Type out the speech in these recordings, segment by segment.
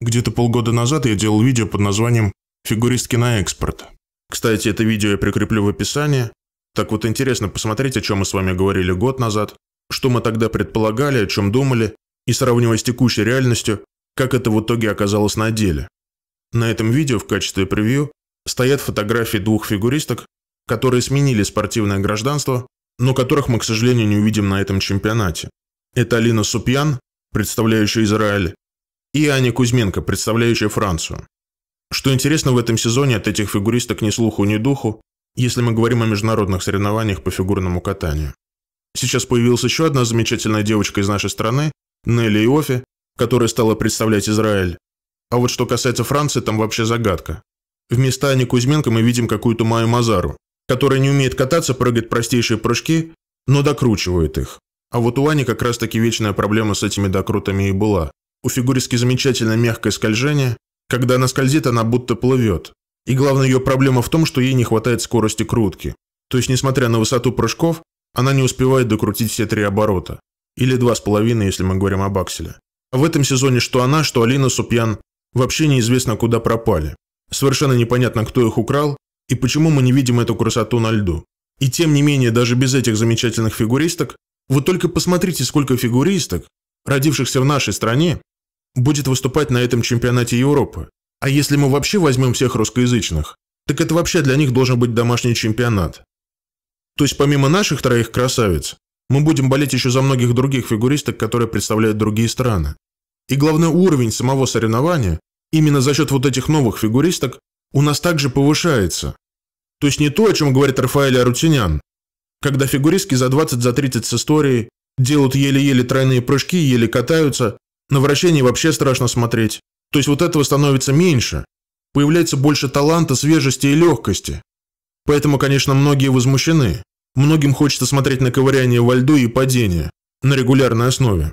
Где-то полгода назад я делал видео под названием «Фигуристки на экспорт». Кстати, это видео я прикреплю в описании. Так вот интересно посмотреть, о чем мы с вами говорили год назад, что мы тогда предполагали, о чем думали, и сравнивая с текущей реальностью, как это в итоге оказалось на деле. На этом видео в качестве превью стоят фотографии двух фигуристок, которые сменили спортивное гражданство, но которых мы, к сожалению, не увидим на этом чемпионате. Это Алина Супьян, представляющая Израиль, и Аня Кузьменко, представляющая Францию. Что интересно, в этом сезоне от этих фигуристок ни слуху, ни духу, если мы говорим о международных соревнованиях по фигурному катанию. Сейчас появилась еще одна замечательная девочка из нашей страны, Нелли Иофи, которая стала представлять Израиль. А вот что касается Франции, там вообще загадка. Вместо Ани Кузьменко мы видим какую-то Майю Мазару, которая не умеет кататься, прыгает простейшие прыжки, но докручивает их. А вот у Ани как раз-таки вечная проблема с этими докрутами и была. У фигуристки замечательно мягкое скольжение. Когда она скользит, она будто плывет. И главная ее проблема в том, что ей не хватает скорости крутки. То есть, несмотря на высоту прыжков, она не успевает докрутить все три оборота. Или два с половиной, если мы говорим об акселе. А В этом сезоне что она, что Алина Супьян вообще неизвестно куда пропали. Совершенно непонятно, кто их украл и почему мы не видим эту красоту на льду. И тем не менее, даже без этих замечательных фигуристок, вы только посмотрите, сколько фигуристок, родившихся в нашей стране будет выступать на этом чемпионате Европы. А если мы вообще возьмем всех русскоязычных, так это вообще для них должен быть домашний чемпионат. То есть помимо наших троих красавиц, мы будем болеть еще за многих других фигуристок, которые представляют другие страны. И главный уровень самого соревнования, именно за счет вот этих новых фигуристок, у нас также повышается. То есть не то, о чем говорит Рафаэль Арутинян, когда фигуристки за 20-30 за с историей делают еле-еле тройные прыжки, еле катаются, на вращение вообще страшно смотреть. То есть вот этого становится меньше. Появляется больше таланта, свежести и легкости. Поэтому, конечно, многие возмущены. Многим хочется смотреть на ковыряние во льду и падение. На регулярной основе.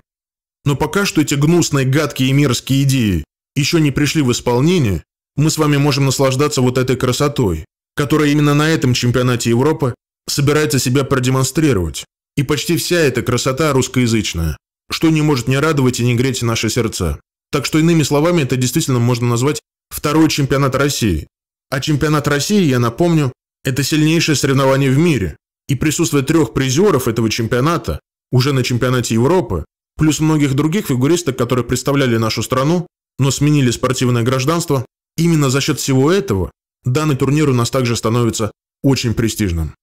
Но пока что эти гнусные, гадкие и мерзкие идеи еще не пришли в исполнение, мы с вами можем наслаждаться вот этой красотой, которая именно на этом чемпионате Европы собирается себя продемонстрировать. И почти вся эта красота русскоязычная что не может не радовать и не греть наши сердца. Так что, иными словами, это действительно можно назвать второй чемпионат России. А чемпионат России, я напомню, это сильнейшее соревнование в мире. И присутствие трех призеров этого чемпионата, уже на чемпионате Европы, плюс многих других фигуристок, которые представляли нашу страну, но сменили спортивное гражданство, именно за счет всего этого данный турнир у нас также становится очень престижным.